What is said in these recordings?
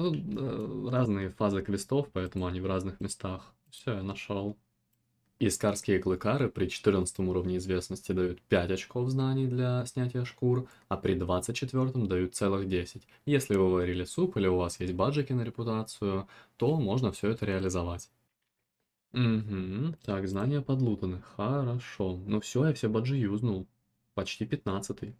Ну, э, разные фазы квестов, поэтому они в разных местах. Все, я нашел. Искарские клыкары при 14 уровне известности дают 5 очков знаний для снятия шкур, а при 24 дают целых 10. Если вы варили суп или у вас есть баджики на репутацию, то можно все это реализовать. Угу, так, знания подлутаны, хорошо. Ну все, я все баджи юзнул. Почти 15 -й.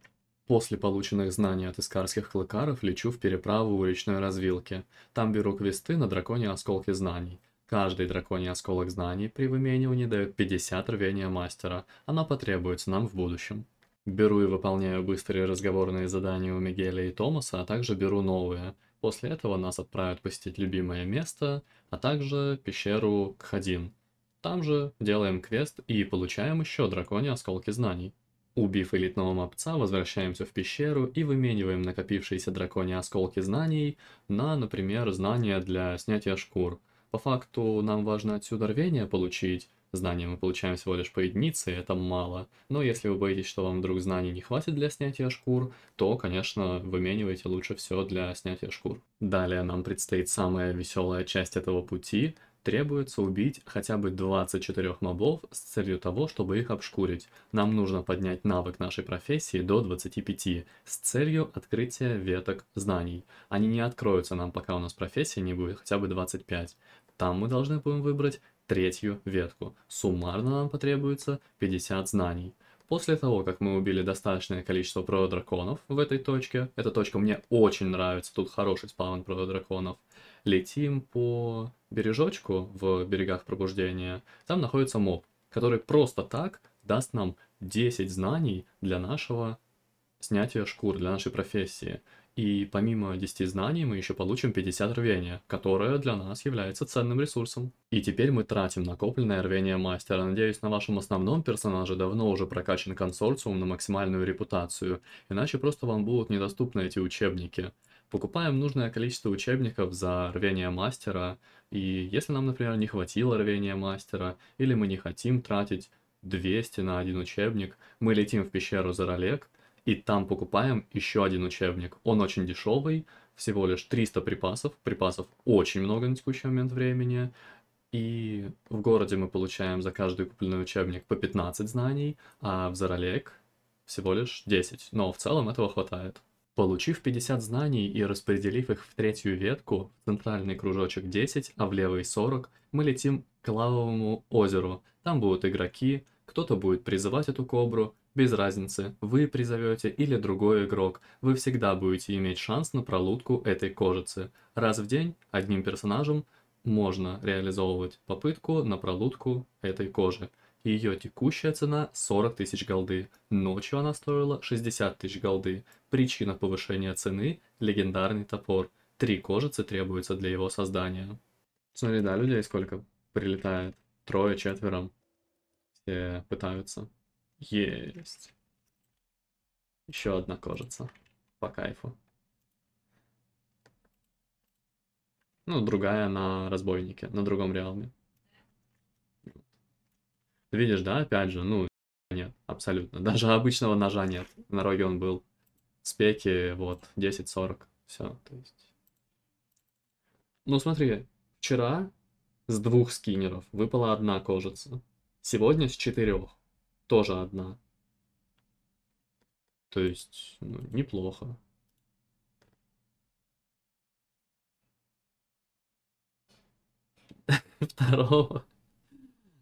После полученных знаний от искарских клыкаров лечу в переправу уличной развилки. Там беру квесты на драконе осколки знаний. Каждый драконий осколок знаний при выменивании дает 50 рвения мастера. Она потребуется нам в будущем. Беру и выполняю быстрые разговорные задания у Мигеля и Томаса, а также беру новые. После этого нас отправят посетить любимое место, а также пещеру Кхадин. Там же делаем квест и получаем еще драконий осколки знаний. Убив элитного мопца, возвращаемся в пещеру и вымениваем накопившиеся драконьи осколки знаний на, например, знания для снятия шкур. По факту нам важно отсюда рвение получить, Знания мы получаем всего лишь по единице, это мало. Но если вы боитесь, что вам вдруг знаний не хватит для снятия шкур, то, конечно, выменивайте лучше все для снятия шкур. Далее нам предстоит самая веселая часть этого пути – Требуется убить хотя бы 24 мобов с целью того, чтобы их обшкурить. Нам нужно поднять навык нашей профессии до 25 с целью открытия веток знаний. Они не откроются нам, пока у нас профессия не будет хотя бы 25. Там мы должны будем выбрать третью ветку. Суммарно нам потребуется 50 знаний. После того, как мы убили достаточное количество продраконов в этой точке, эта точка мне очень нравится, тут хороший спаун продраконов, летим по бережочку в берегах пробуждения. Там находится моб, который просто так даст нам 10 знаний для нашего снятия шкур, для нашей профессии. И помимо 10 знаний мы еще получим 50 рвения, которое для нас является ценным ресурсом. И теперь мы тратим накопленное рвение мастера. Надеюсь, на вашем основном персонаже давно уже прокачан консорциум на максимальную репутацию, иначе просто вам будут недоступны эти учебники. Покупаем нужное количество учебников за рвение мастера, и если нам, например, не хватило рвения мастера, или мы не хотим тратить 200 на один учебник, мы летим в пещеру Заролек, и там покупаем еще один учебник. Он очень дешевый, всего лишь 300 припасов, припасов очень много на текущий момент времени, и в городе мы получаем за каждый купленный учебник по 15 знаний, а в Заролек всего лишь 10. Но в целом этого хватает. Получив 50 знаний и распределив их в третью ветку, в центральный кружочек 10, а в левый 40, мы летим к лавовому озеру. Там будут игроки, кто-то будет призывать эту кобру, без разницы, вы призовете или другой игрок, вы всегда будете иметь шанс на пролудку этой кожицы. Раз в день одним персонажем можно реализовывать попытку на пролудку этой кожи. Ее текущая цена 40 тысяч голды, ночью она стоила 60 тысяч голды. Причина повышения цены – легендарный топор. Три кожицы требуется для его создания. Смотри, да, людей сколько прилетает. Трое, четверо. Все пытаются. Есть. Еще одна кожица. По кайфу. Ну, другая на разбойнике, на другом реалме. Видишь, да, опять же, ну, нет, абсолютно. Даже обычного ножа нет. На роге он был. Спеки, вот, 10-40. Все, то есть. Ну, смотри, вчера с двух скиннеров выпала одна кожица. Сегодня с четырех тоже одна. То есть, ну, неплохо. Второго.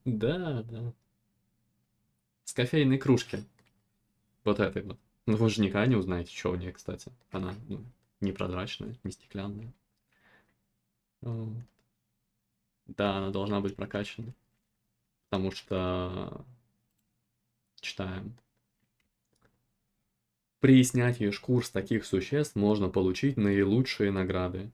Да, да. С кофейной кружки. Вот этой вот. Ну вы же никогда не узнаете, что у нее, кстати. Она ну, непрозрачная, не стеклянная. Вот. Да, она должна быть прокачана. Потому что... Читаем. При снятии шкур с таких существ можно получить наилучшие награды.